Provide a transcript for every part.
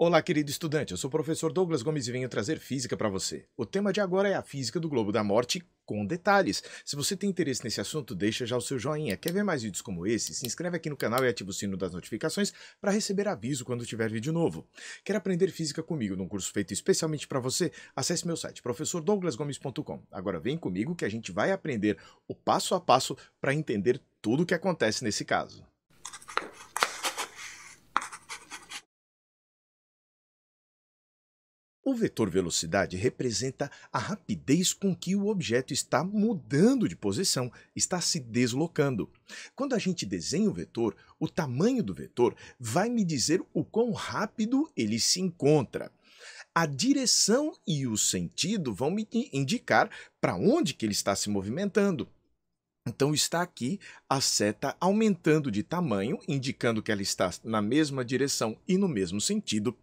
Olá, querido estudante. Eu sou o professor Douglas Gomes e venho trazer física para você. O tema de agora é a física do globo da morte com detalhes. Se você tem interesse nesse assunto, deixa já o seu joinha. Quer ver mais vídeos como esse? Se inscreve aqui no canal e ativa o sino das notificações para receber aviso quando tiver vídeo novo. Quer aprender física comigo num curso feito especialmente para você? Acesse meu site professordouglasgomes.com. Agora vem comigo que a gente vai aprender o passo a passo para entender tudo o que acontece nesse caso. O vetor velocidade representa a rapidez com que o objeto está mudando de posição, está se deslocando. Quando a gente desenha o vetor, o tamanho do vetor vai me dizer o quão rápido ele se encontra. A direção e o sentido vão me indicar para onde que ele está se movimentando. Então está aqui a seta aumentando de tamanho, indicando que ela está na mesma direção e no mesmo sentido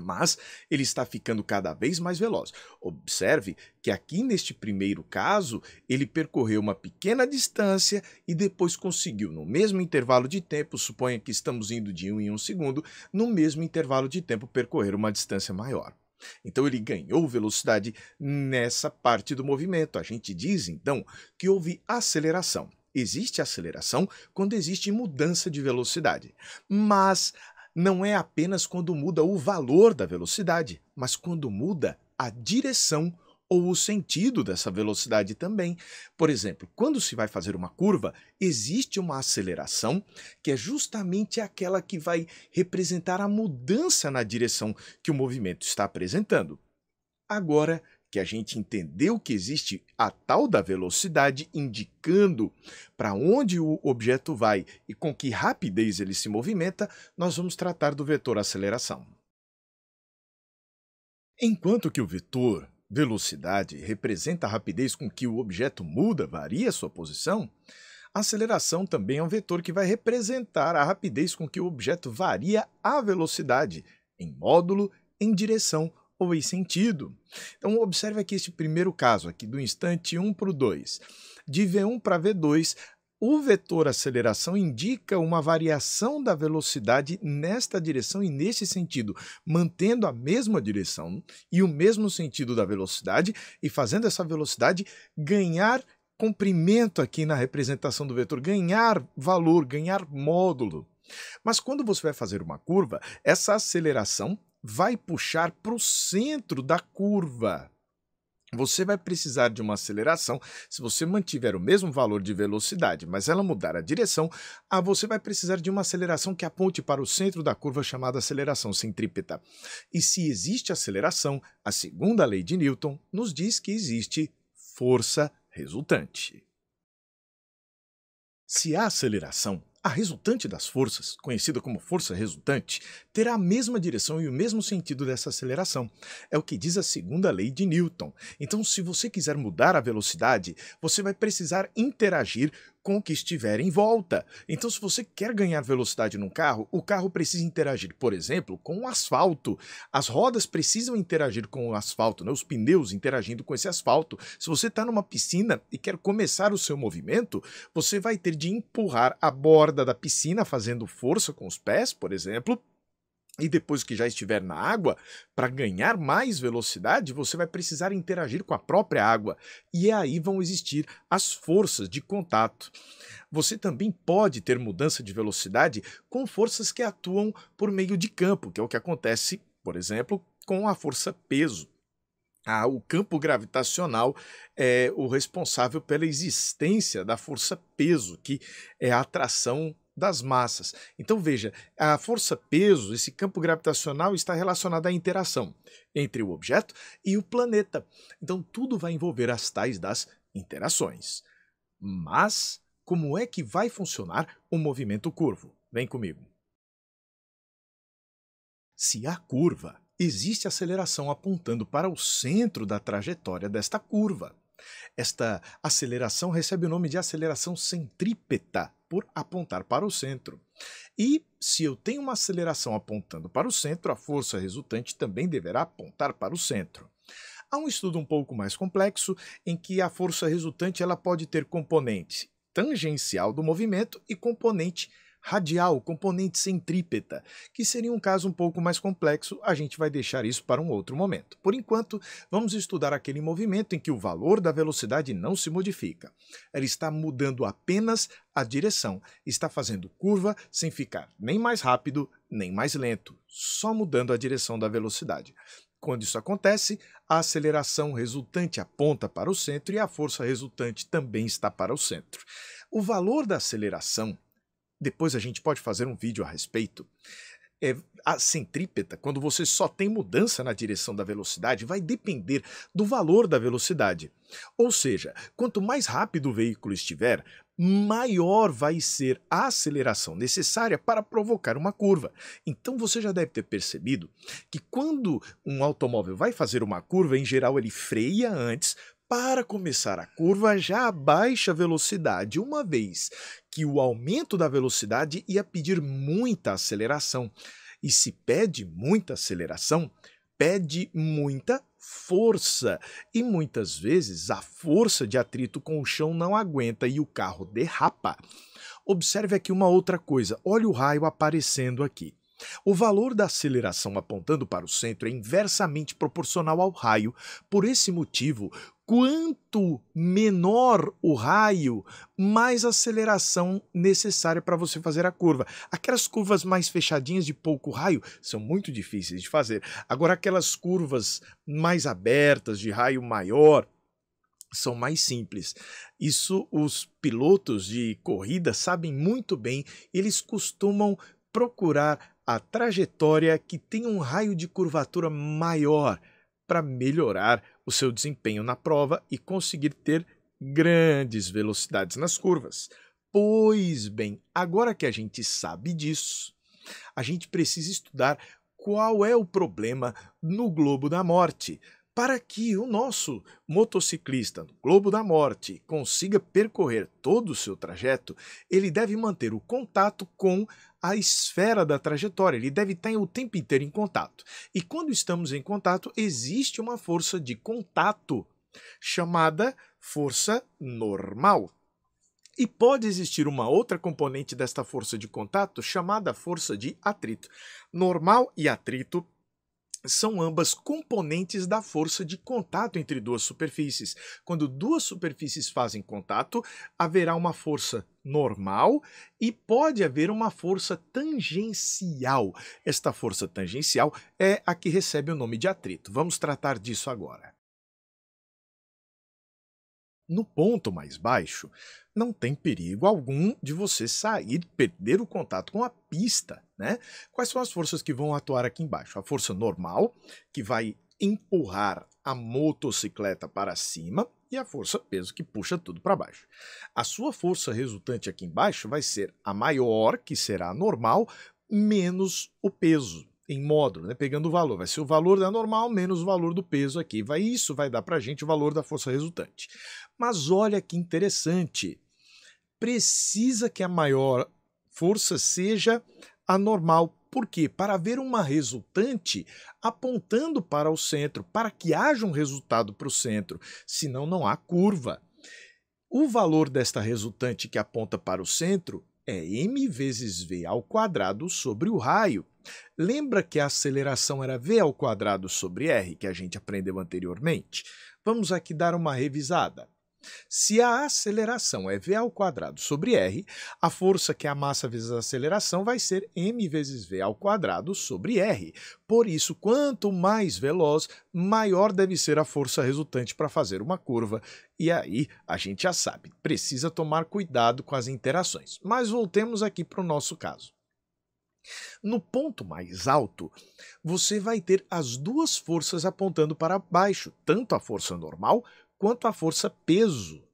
mas ele está ficando cada vez mais veloz. Observe que aqui neste primeiro caso, ele percorreu uma pequena distância e depois conseguiu, no mesmo intervalo de tempo, suponha que estamos indo de 1 um em 1 um segundo, no mesmo intervalo de tempo percorrer uma distância maior. Então ele ganhou velocidade nessa parte do movimento. A gente diz então que houve aceleração existe aceleração quando existe mudança de velocidade. Mas não é apenas quando muda o valor da velocidade, mas quando muda a direção ou o sentido dessa velocidade também. Por exemplo, quando se vai fazer uma curva, existe uma aceleração que é justamente aquela que vai representar a mudança na direção que o movimento está apresentando. Agora, que a gente entendeu que existe a tal da velocidade indicando para onde o objeto vai e com que rapidez ele se movimenta, nós vamos tratar do vetor aceleração. Enquanto que o vetor velocidade representa a rapidez com que o objeto muda, varia sua posição, a aceleração também é um vetor que vai representar a rapidez com que o objeto varia a velocidade em módulo, em direção ou sentido. Então observe aqui este primeiro caso aqui do instante 1 para o 2. De V1 para V2, o vetor aceleração indica uma variação da velocidade nesta direção e nesse sentido, mantendo a mesma direção e o mesmo sentido da velocidade e fazendo essa velocidade ganhar comprimento aqui na representação do vetor, ganhar valor, ganhar módulo. Mas quando você vai fazer uma curva, essa aceleração vai puxar para o centro da curva. Você vai precisar de uma aceleração se você mantiver o mesmo valor de velocidade, mas ela mudar a direção, ah, você vai precisar de uma aceleração que aponte para o centro da curva chamada aceleração centrípeta. E se existe aceleração, a segunda lei de Newton nos diz que existe força resultante. Se há aceleração, a resultante das forças, conhecida como força resultante, terá a mesma direção e o mesmo sentido dessa aceleração. É o que diz a segunda lei de Newton. Então, se você quiser mudar a velocidade, você vai precisar interagir com o que estiver em volta. Então, se você quer ganhar velocidade num carro, o carro precisa interagir, por exemplo, com o asfalto. As rodas precisam interagir com o asfalto, né? os pneus interagindo com esse asfalto. Se você está numa piscina e quer começar o seu movimento, você vai ter de empurrar a borda da piscina fazendo força com os pés, por exemplo, e depois que já estiver na água, para ganhar mais velocidade, você vai precisar interagir com a própria água, e é aí vão existir as forças de contato. Você também pode ter mudança de velocidade com forças que atuam por meio de campo, que é o que acontece, por exemplo, com a força peso. Ah, o campo gravitacional é o responsável pela existência da força peso, que é a atração das massas. Então veja, a força-peso, esse campo gravitacional, está relacionado à interação entre o objeto e o planeta. Então tudo vai envolver as tais das interações. Mas como é que vai funcionar o movimento curvo? Vem comigo. Se há curva, existe aceleração apontando para o centro da trajetória desta curva. Esta aceleração recebe o nome de aceleração centrípeta, por apontar para o centro. E se eu tenho uma aceleração apontando para o centro, a força resultante também deverá apontar para o centro. Há um estudo um pouco mais complexo em que a força resultante ela pode ter componente tangencial do movimento e componente radial, componente centrípeta, que seria um caso um pouco mais complexo, a gente vai deixar isso para um outro momento. Por enquanto, vamos estudar aquele movimento em que o valor da velocidade não se modifica. Ela está mudando apenas a direção, está fazendo curva sem ficar nem mais rápido nem mais lento, só mudando a direção da velocidade. Quando isso acontece, a aceleração resultante aponta para o centro e a força resultante também está para o centro. O valor da aceleração depois a gente pode fazer um vídeo a respeito. É, a centrípeta, quando você só tem mudança na direção da velocidade, vai depender do valor da velocidade. Ou seja, quanto mais rápido o veículo estiver, maior vai ser a aceleração necessária para provocar uma curva. Então você já deve ter percebido que quando um automóvel vai fazer uma curva, em geral ele freia antes para começar a curva já a velocidade, uma vez que o aumento da velocidade ia pedir muita aceleração. E se pede muita aceleração, pede muita força. E muitas vezes a força de atrito com o chão não aguenta e o carro derrapa. Observe aqui uma outra coisa: olha o raio aparecendo aqui. O valor da aceleração apontando para o centro é inversamente proporcional ao raio. Por esse motivo, quanto menor o raio, mais aceleração necessária para você fazer a curva. Aquelas curvas mais fechadinhas de pouco raio são muito difíceis de fazer. Agora, aquelas curvas mais abertas, de raio maior, são mais simples. Isso os pilotos de corrida sabem muito bem, eles costumam procurar a trajetória que tem um raio de curvatura maior para melhorar o seu desempenho na prova e conseguir ter grandes velocidades nas curvas. Pois bem, agora que a gente sabe disso, a gente precisa estudar qual é o problema no globo da morte, para que o nosso motociclista no globo da morte consiga percorrer todo o seu trajeto, ele deve manter o contato com a esfera da trajetória, ele deve estar o tempo inteiro em contato. E quando estamos em contato, existe uma força de contato chamada força normal. E pode existir uma outra componente desta força de contato chamada força de atrito. Normal e atrito são ambas componentes da força de contato entre duas superfícies. Quando duas superfícies fazem contato, haverá uma força normal e pode haver uma força tangencial. Esta força tangencial é a que recebe o nome de atrito. Vamos tratar disso agora. No ponto mais baixo, não tem perigo algum de você sair, perder o contato com a pista, né? Quais são as forças que vão atuar aqui embaixo? A força normal, que vai empurrar a motocicleta para cima, e a força peso que puxa tudo para baixo. A sua força resultante aqui embaixo vai ser a maior, que será a normal, menos o peso em módulo, né, pegando o valor. Vai ser o valor da normal menos o valor do peso aqui. Vai, isso vai dar para a gente o valor da força resultante. Mas olha que interessante. Precisa que a maior força seja a normal. Por quê? Para haver uma resultante apontando para o centro, para que haja um resultado para o centro, senão não há curva. O valor desta resultante que aponta para o centro é m vezes v ao quadrado sobre o raio. Lembra que a aceleração era v ao quadrado sobre r, que a gente aprendeu anteriormente? Vamos aqui dar uma revisada. Se a aceleração é v ao quadrado sobre r, a força que é a massa vezes a aceleração vai ser m vezes v ao quadrado sobre r. Por isso, quanto mais veloz, maior deve ser a força resultante para fazer uma curva. E aí, a gente já sabe, precisa tomar cuidado com as interações. Mas voltemos aqui para o nosso caso. No ponto mais alto, você vai ter as duas forças apontando para baixo, tanto a força normal quanto a força peso.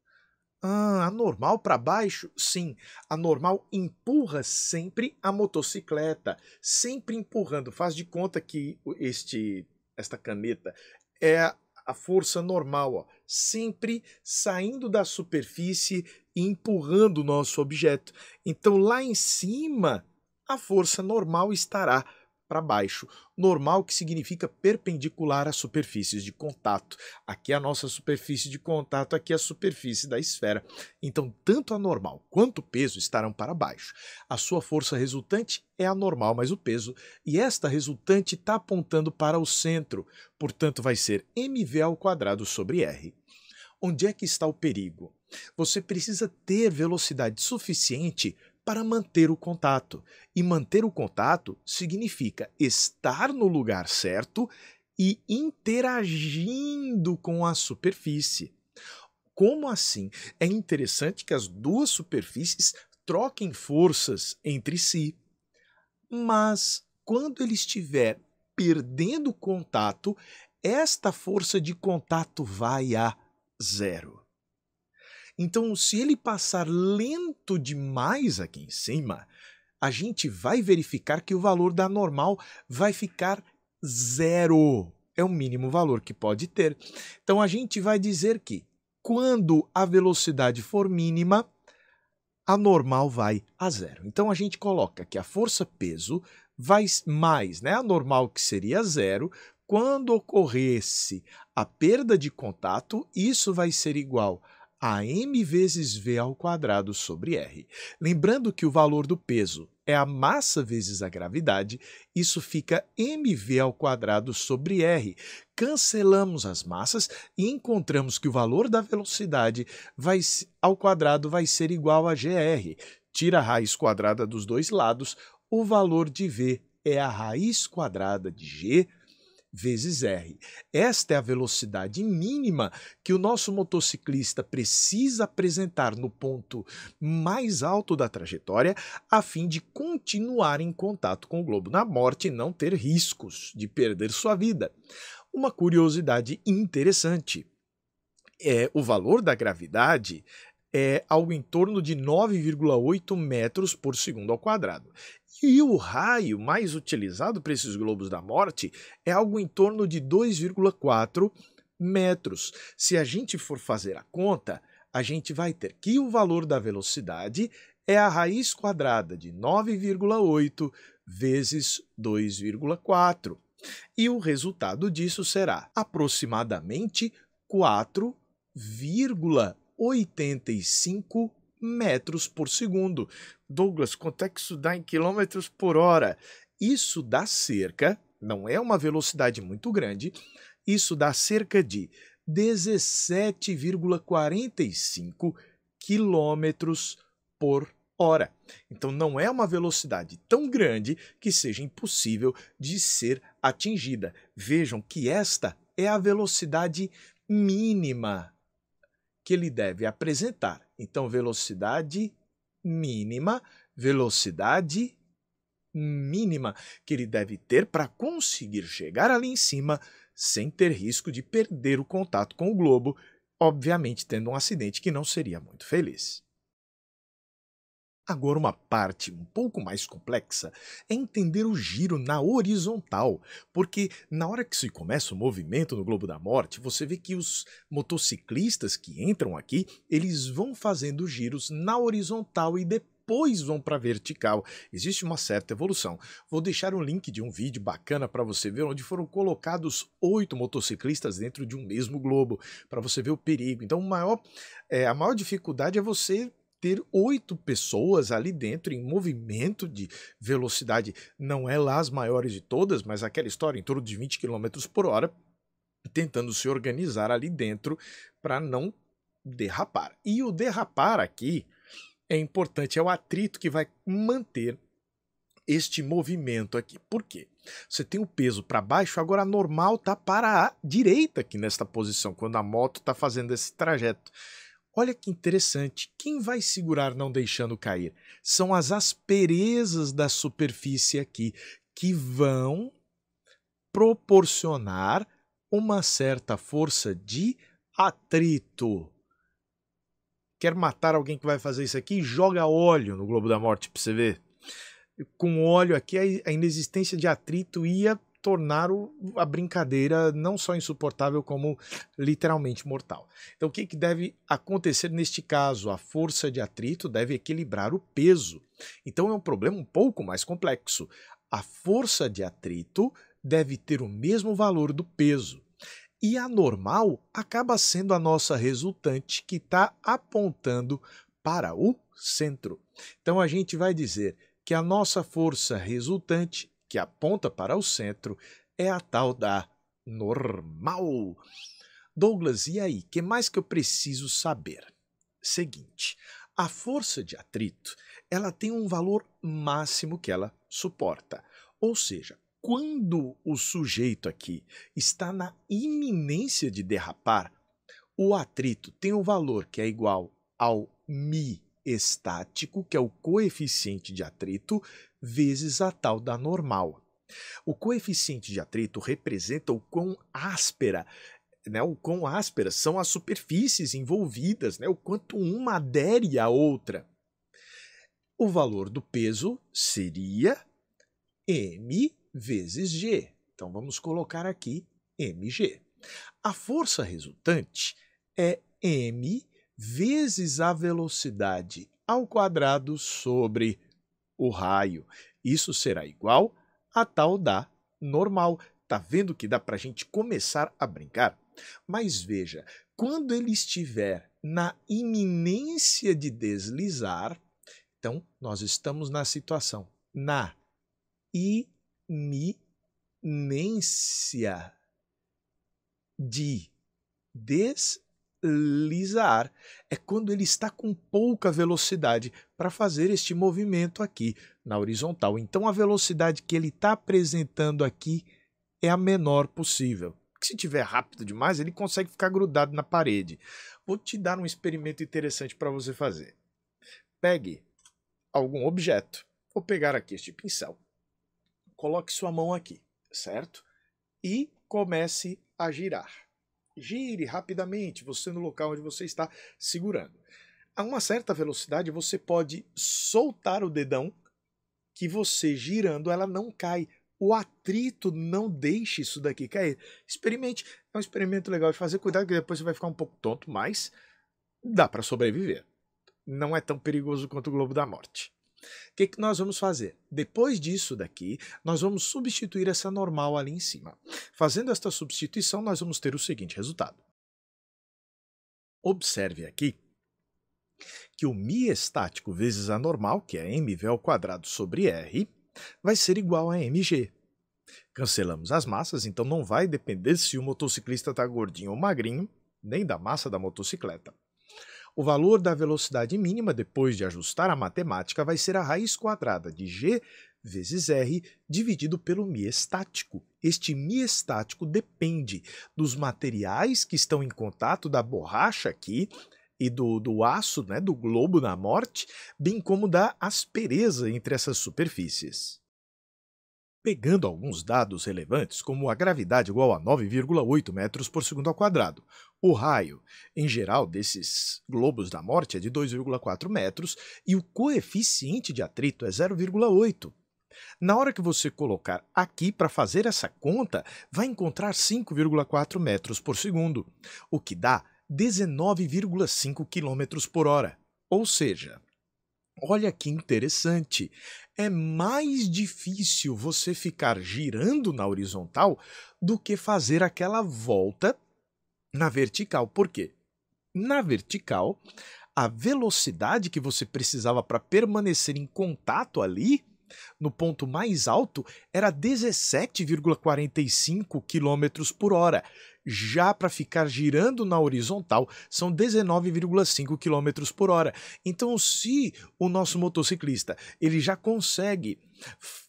Ah, a normal para baixo? Sim, a normal empurra sempre a motocicleta, sempre empurrando. Faz de conta que este esta caneta é a força normal, ó, sempre saindo da superfície e empurrando o nosso objeto. Então lá em cima a força normal estará para baixo. Normal que significa perpendicular às superfícies de contato. Aqui é a nossa superfície de contato, aqui é a superfície da esfera. Então, tanto a normal quanto o peso estarão para baixo. A sua força resultante é a normal mais o peso, e esta resultante está apontando para o centro, portanto vai ser mv ao quadrado sobre r. Onde é que está o perigo? Você precisa ter velocidade suficiente para manter o contato. E manter o contato significa estar no lugar certo e interagindo com a superfície. Como assim? É interessante que as duas superfícies troquem forças entre si. Mas quando ele estiver perdendo contato, esta força de contato vai a zero. Então, se ele passar lento demais aqui em cima, a gente vai verificar que o valor da normal vai ficar zero. É o mínimo valor que pode ter. Então, a gente vai dizer que quando a velocidade for mínima, a normal vai a zero. Então, a gente coloca que a força-peso vai mais, né? A normal que seria zero, quando ocorresse a perda de contato, isso vai ser igual a m vezes v ao quadrado sobre r. Lembrando que o valor do peso é a massa vezes a gravidade, isso fica mv ao quadrado sobre r. Cancelamos as massas e encontramos que o valor da velocidade vai, ao quadrado vai ser igual a gr. Tira a raiz quadrada dos dois lados, o valor de v é a raiz quadrada de g vezes R. Esta é a velocidade mínima que o nosso motociclista precisa apresentar no ponto mais alto da trajetória a fim de continuar em contato com o globo na morte e não ter riscos de perder sua vida. Uma curiosidade interessante. É, o valor da gravidade é algo em torno de 9,8 metros por segundo ao quadrado. E o raio mais utilizado para esses globos da morte é algo em torno de 2,4 metros. Se a gente for fazer a conta, a gente vai ter que o valor da velocidade é a raiz quadrada de 9,8 vezes 2,4. E o resultado disso será aproximadamente 4,85 metros por segundo. Douglas, quanto é que isso dá em quilômetros por hora? Isso dá cerca, não é uma velocidade muito grande, isso dá cerca de 17,45 quilômetros por hora. Então não é uma velocidade tão grande que seja impossível de ser atingida. Vejam que esta é a velocidade mínima que ele deve apresentar. Então, velocidade mínima, velocidade mínima que ele deve ter para conseguir chegar ali em cima sem ter risco de perder o contato com o globo, obviamente tendo um acidente que não seria muito feliz. Agora, uma parte um pouco mais complexa é entender o giro na horizontal, porque na hora que se começa o movimento no Globo da Morte, você vê que os motociclistas que entram aqui, eles vão fazendo giros na horizontal e depois depois vão para vertical. Existe uma certa evolução. Vou deixar um link de um vídeo bacana para você ver onde foram colocados oito motociclistas dentro de um mesmo globo, para você ver o perigo. Então, maior, é, a maior dificuldade é você ter oito pessoas ali dentro em movimento de velocidade, não é lá as maiores de todas, mas aquela história em torno de 20 km por hora, tentando se organizar ali dentro para não derrapar. E o derrapar aqui é importante, é o atrito que vai manter este movimento aqui. Por quê? Você tem o peso para baixo, agora a normal está para a direita aqui nesta posição, quando a moto está fazendo esse trajeto. Olha que interessante, quem vai segurar não deixando cair? São as asperezas da superfície aqui que vão proporcionar uma certa força de atrito. Quer matar alguém que vai fazer isso aqui? Joga óleo no globo da morte para você ver. Com óleo aqui a inexistência de atrito ia tornar a brincadeira não só insuportável, como literalmente mortal. Então, o que, que deve acontecer neste caso? A força de atrito deve equilibrar o peso. Então, é um problema um pouco mais complexo. A força de atrito deve ter o mesmo valor do peso. E a normal acaba sendo a nossa resultante que está apontando para o centro. Então a gente vai dizer que a nossa força resultante que aponta para o centro é a tal da normal. Douglas, e aí? Que mais que eu preciso saber? Seguinte, a força de atrito, ela tem um valor máximo que ela suporta. Ou seja, quando o sujeito aqui está na iminência de derrapar, o atrito tem um valor que é igual ao mi estático, que é o coeficiente de atrito, vezes a tal da normal. O coeficiente de atrito representa o quão áspera, né, o quão ásperas são as superfícies envolvidas, né, o quanto uma adere à outra. O valor do peso seria m vezes g. Então vamos colocar aqui mg. A força resultante é m vezes a velocidade ao quadrado sobre o raio. Isso será igual a tal da normal. Tá vendo que dá para a gente começar a brincar? Mas veja, quando ele estiver na iminência de deslizar, então nós estamos na situação na iminência de deslizar Lisar É quando ele está com pouca velocidade para fazer este movimento aqui na horizontal. Então a velocidade que ele está apresentando aqui é a menor possível. se tiver rápido demais, ele consegue ficar grudado na parede. Vou te dar um experimento interessante para você fazer. Pegue algum objeto. Vou pegar aqui este pincel. Coloque sua mão aqui, certo? E comece a girar. Gire rapidamente, você no local onde você está segurando. A uma certa velocidade, você pode soltar o dedão, que você girando ela não cai. O atrito não deixa isso daqui cair. Experimente, é um experimento legal de fazer. Cuidado que depois você vai ficar um pouco tonto, mas dá para sobreviver. Não é tão perigoso quanto o Globo da Morte. O que, que nós vamos fazer? Depois disso daqui, nós vamos substituir essa normal ali em cima. Fazendo esta substituição, nós vamos ter o seguinte resultado. Observe aqui que o mi estático vezes a normal, que é mv ao quadrado sobre r, vai ser igual a mg. Cancelamos as massas, então não vai depender se o motociclista está gordinho ou magrinho, nem da massa da motocicleta. O valor da velocidade mínima, depois de ajustar a matemática, vai ser a raiz quadrada de g vezes r dividido pelo mi estático. Este mi estático depende dos materiais que estão em contato da borracha aqui e do, do aço, né, do globo na morte, bem como da aspereza entre essas superfícies pegando alguns dados relevantes, como a gravidade igual a 9,8 metros por segundo ao quadrado. O raio, em geral, desses globos da morte é de 2,4 metros e o coeficiente de atrito é 0,8. Na hora que você colocar aqui para fazer essa conta, vai encontrar 5,4 metros por segundo, o que dá 19,5 km por hora. Ou seja, olha que interessante, é mais difícil você ficar girando na horizontal do que fazer aquela volta na vertical. Por quê? Na vertical, a velocidade que você precisava para permanecer em contato ali, no ponto mais alto, era 17,45 km por hora já para ficar girando na horizontal são 19,5 km por hora. Então, se o nosso motociclista ele já consegue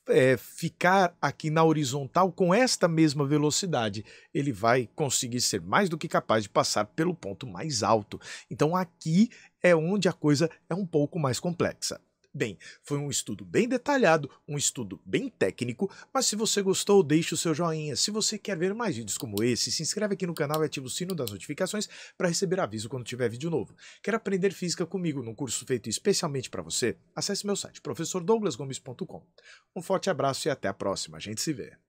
é, ficar aqui na horizontal com esta mesma velocidade, ele vai conseguir ser mais do que capaz de passar pelo ponto mais alto. Então, aqui é onde a coisa é um pouco mais complexa. Bem, foi um estudo bem detalhado, um estudo bem técnico, mas se você gostou, deixe o seu joinha. Se você quer ver mais vídeos como esse, se inscreve aqui no canal e ativa o sino das notificações para receber aviso quando tiver vídeo novo. Quer aprender física comigo num curso feito especialmente para você? Acesse meu site professordouglasgomes.com. Um forte abraço e até a próxima. A gente se vê.